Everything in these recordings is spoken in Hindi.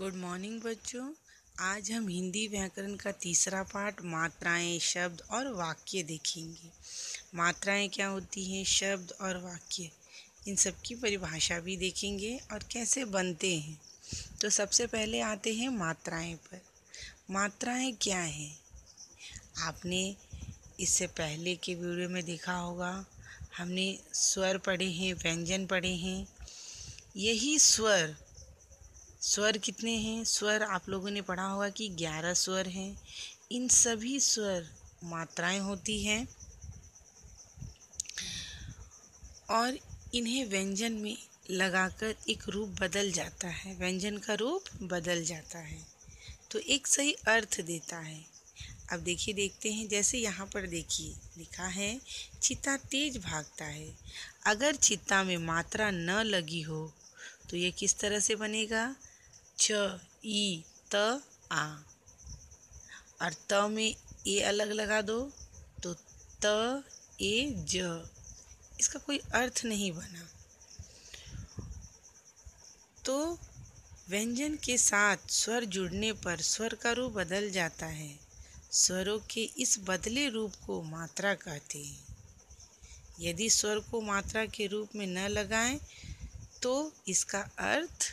गुड मॉर्निंग बच्चों आज हम हिंदी व्याकरण का तीसरा पाठ मात्राएं शब्द और वाक्य देखेंगे मात्राएं क्या होती हैं शब्द और वाक्य इन सब की परिभाषा भी देखेंगे और कैसे बनते हैं तो सबसे पहले आते हैं मात्राएं पर मात्राएं क्या हैं आपने इससे पहले के वीडियो में देखा होगा हमने स्वर पढ़े हैं व्यंजन पढ़े हैं यही स्वर स्वर कितने हैं स्वर आप लोगों ने पढ़ा होगा कि ग्यारह स्वर हैं इन सभी स्वर मात्राएं होती हैं और इन्हें व्यंजन में लगाकर एक रूप बदल जाता है व्यंजन का रूप बदल जाता है तो एक सही अर्थ देता है अब देखिए देखते हैं जैसे यहाँ पर देखिए लिखा है चिता तेज भागता है अगर चिता में मात्रा न लगी हो तो ये किस तरह से बनेगा छ ई त आ और त में ए अलग लगा दो तो त ए ज इसका कोई अर्थ नहीं बना तो व्यंजन के साथ स्वर जुड़ने पर स्वर का रूप बदल जाता है स्वरों के इस बदले रूप को मात्रा कहते हैं यदि स्वर को मात्रा के रूप में न लगाएं तो इसका अर्थ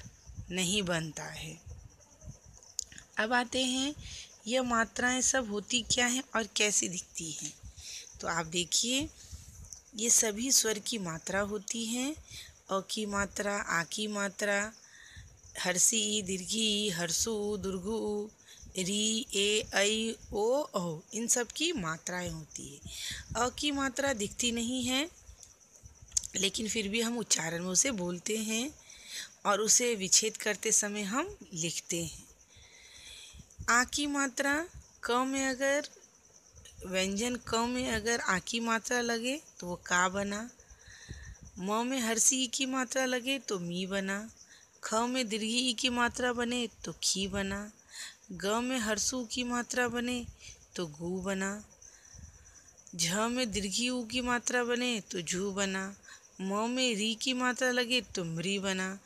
नहीं बनता है अब आते हैं यह मात्राएं सब होती क्या हैं और कैसी दिखती हैं तो आप देखिए ये सभी स्वर की मात्रा होती हैं अ की मात्रा आ की मात्रा हर्षी दीर्घी हर्षु दुर्घु री ए ऐ ओ ओ इन सब की मात्राएं होती है अ की मात्रा दिखती नहीं है लेकिन फिर भी हम उच्चारण में उसे बोलते हैं और उसे विच्छेद करते समय हम लिखते हैं आ की मात्रा क में अगर व्यंजन क में अगर आ की मात्रा लगे तो वो का बना म में हर्षी ई की मात्रा लगे तो मी बना ख में दीर्घी ई की मात्रा बने तो खी बना ग में हर्षू की मात्रा बने तो गु बना झ में दीर्घी ऊ की मात्रा बने तो झू बना म में री की मात्रा लगे तो मृ बना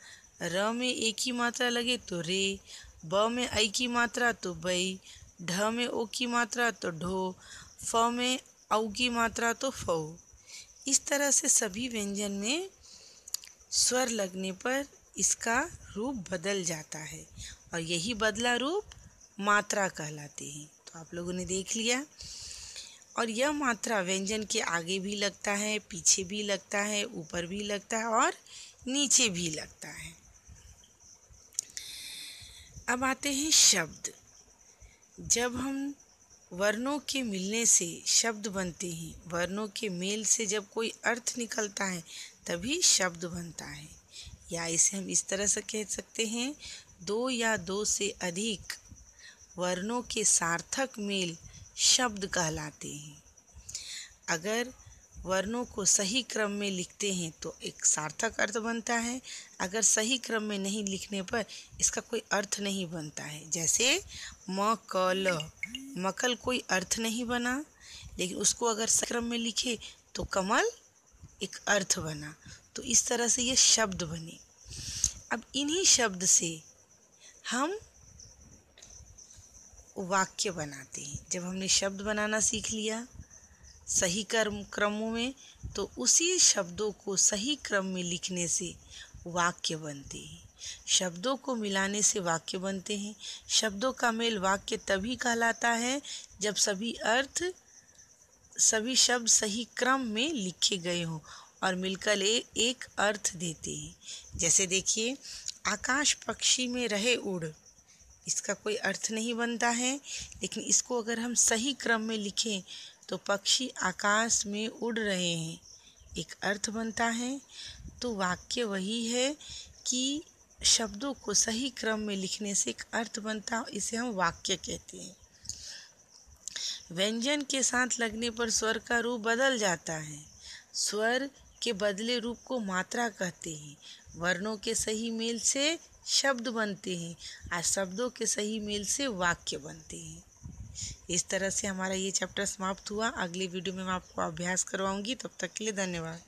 र में ए की मात्रा लगे तो रे ब में ऐ की मात्रा तो बई ढ में ओ की मात्रा तो ढो फ में औ की मात्रा तो फो इस तरह से सभी व्यंजन में स्वर लगने पर इसका रूप बदल जाता है और यही बदला रूप मात्रा कहलाते हैं तो आप लोगों ने देख लिया और यह मात्रा व्यंजन के आगे भी लगता है पीछे भी लगता है ऊपर भी लगता है और नीचे भी लगता है अब आते हैं शब्द जब हम वर्णों के मिलने से शब्द बनते हैं वर्णों के मेल से जब कोई अर्थ निकलता है तभी शब्द बनता है या इसे हम इस तरह से कह सकते हैं दो या दो से अधिक वर्णों के सार्थक मेल शब्द कहलाते हैं अगर वर्णों को सही क्रम में लिखते हैं तो एक सार्थक अर्थ बनता है अगर सही क्रम में नहीं लिखने पर इसका कोई अर्थ नहीं बनता है जैसे म ल मकल कोई अर्थ नहीं बना लेकिन उसको अगर सही क्रम में लिखे तो कमल एक अर्थ बना तो इस तरह से ये शब्द बने अब इन्हीं शब्द से हम वाक्य बनाते हैं जब हमने शब्द बनाना सीख लिया सही कर्म क्रमों में तो उसी शब्दों को सही क्रम में लिखने से वाक्य बनते हैं शब्दों को मिलाने से वाक्य बनते हैं शब्दों का मेल वाक्य तभी कहलाता है जब सभी अर्थ सभी शब्द सही क्रम में लिखे गए हों और मिलकर ए, एक अर्थ देते हैं जैसे देखिए आकाश पक्षी में रहे उड़ इसका कोई अर्थ नहीं बनता है लेकिन इसको अगर हम सही क्रम में लिखें तो पक्षी आकाश में उड़ रहे हैं एक अर्थ बनता है तो वाक्य वही है कि शब्दों को सही क्रम में लिखने से एक अर्थ बनता है इसे हम वाक्य कहते हैं व्यंजन के साथ लगने पर स्वर का रूप बदल जाता है स्वर के बदले रूप को मात्रा कहते हैं वर्णों के सही मेल से शब्द बनते हैं और शब्दों के सही मेल से वाक्य बनते हैं इस तरह से हमारा ये चैप्टर समाप्त हुआ अगली वीडियो में मैं आपको अभ्यास करवाऊंगी तब तक के लिए धन्यवाद